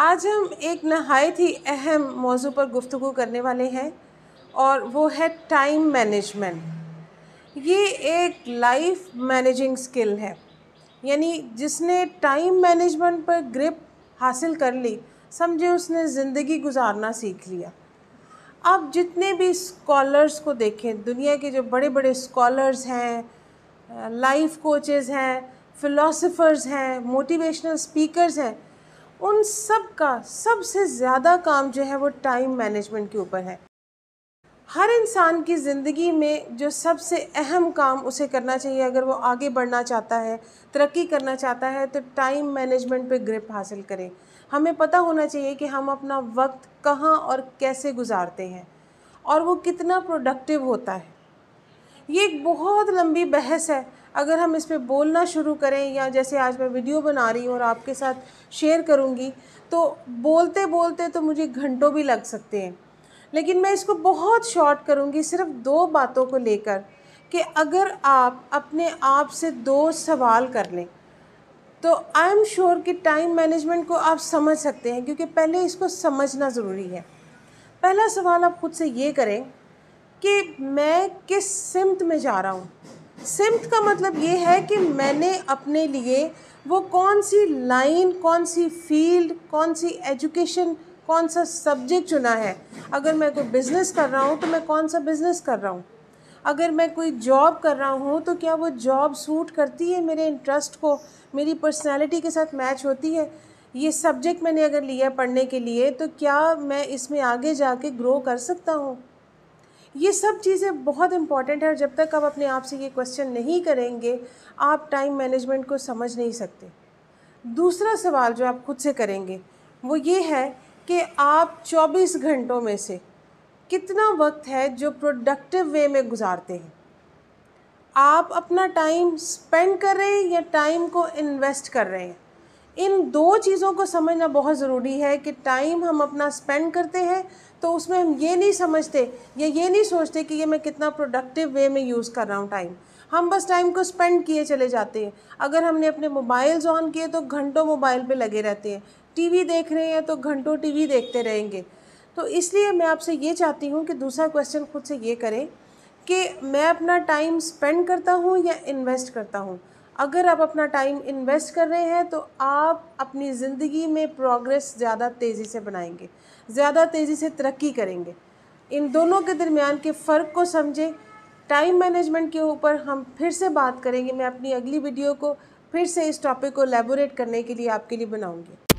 आज हम एक नहायत ही अहम मौजू पर गुफ्तु करने वाले हैं और वो है टाइम मैनेजमेंट ये एक लाइफ मैनेजिंग स्किल है यानी जिसने टाइम मैनेजमेंट पर ग्रिप हासिल कर ली समझे उसने ज़िंदगी गुजारना सीख लिया आप जितने भी स्कॉलर्स को देखें दुनिया के जो बड़े बड़े स्कॉलर्स हैं लाइफ कोचेज़ हैं फिलोसोफर्स हैं मोटिवेशनल स्पीकर्स हैं उन सब का सबसे ज़्यादा काम जो है वो टाइम मैनेजमेंट के ऊपर है हर इंसान की ज़िंदगी में जो सबसे अहम काम उसे करना चाहिए अगर वो आगे बढ़ना चाहता है तरक्की करना चाहता है तो टाइम मैनेजमेंट पे ग्रिप हासिल करें हमें पता होना चाहिए कि हम अपना वक्त कहाँ और कैसे गुजारते हैं और वो कितना प्रोडक्टिव होता है ये एक बहुत लंबी बहस है अगर हम इस पर बोलना शुरू करें या जैसे आज मैं वीडियो बना रही हूँ और आपके साथ शेयर करूँगी तो बोलते बोलते तो मुझे घंटों भी लग सकते हैं लेकिन मैं इसको बहुत शॉर्ट करूँगी सिर्फ दो बातों को लेकर कि अगर आप अपने आप से दो सवाल कर लें तो आई एम श्योर कि टाइम मैनेजमेंट को आप समझ सकते हैं क्योंकि पहले इसको समझना ज़रूरी है पहला सवाल आप खुद से ये करें कि मैं किस सिमत में जा रहा हूँ सिमट का मतलब ये है कि मैंने अपने लिए वो कौन सी लाइन कौन सी फील्ड कौन सी एजुकेशन कौन सा सब्जेक्ट चुना है अगर मैं कोई बिज़नेस कर रहा हूँ तो मैं कौन सा बिज़नेस कर रहा हूँ अगर मैं कोई जॉब कर रहा हूँ तो क्या वो जॉब सूट करती है मेरे इंटरेस्ट को मेरी पर्सनैलिटी के साथ मैच होती है ये सब्जेक्ट मैंने अगर लिया पढ़ने के लिए तो क्या मैं इसमें आगे जाके ग्रो कर सकता हूँ ये सब चीज़ें बहुत इंपॉर्टेंट है और जब तक आप अपने आप से ये क्वेश्चन नहीं करेंगे आप टाइम मैनेजमेंट को समझ नहीं सकते दूसरा सवाल जो आप खुद से करेंगे वो ये है कि आप 24 घंटों में से कितना वक्त है जो प्रोडक्टिव वे में गुजारते हैं आप अपना टाइम स्पेंड कर रहे हैं या टाइम को इन्वेस्ट कर रहे हैं इन दो चीज़ों को समझना बहुत ज़रूरी है कि टाइम हम अपना स्पेंड करते हैं तो उसमें हम ये नहीं समझते या ये नहीं सोचते कि ये मैं कितना प्रोडक्टिव वे में यूज़ कर रहा हूँ टाइम हम बस टाइम को स्पेंड किए चले जाते हैं अगर हमने अपने मोबाइल्स ऑन किए तो घंटों मोबाइल पे लगे रहते हैं टीवी देख रहे हैं तो घंटों टीवी देखते रहेंगे तो इसलिए मैं आपसे ये चाहती हूँ कि दूसरा क्वेश्चन खुद से ये करें कि मैं अपना टाइम स्पेंड करता हूँ या इन्वेस्ट करता हूँ अगर आप अपना टाइम इन्वेस्ट कर रहे हैं तो आप अपनी ज़िंदगी में प्रोग्रेस ज़्यादा तेज़ी से बनाएंगे ज़्यादा तेज़ी से तरक्की करेंगे इन दोनों के दरमियान के फ़र्क को समझें टाइम मैनेजमेंट के ऊपर हम फिर से बात करेंगे मैं अपनी अगली वीडियो को फिर से इस टॉपिक को लेबोरेट करने के लिए आपके लिए बनाऊंगी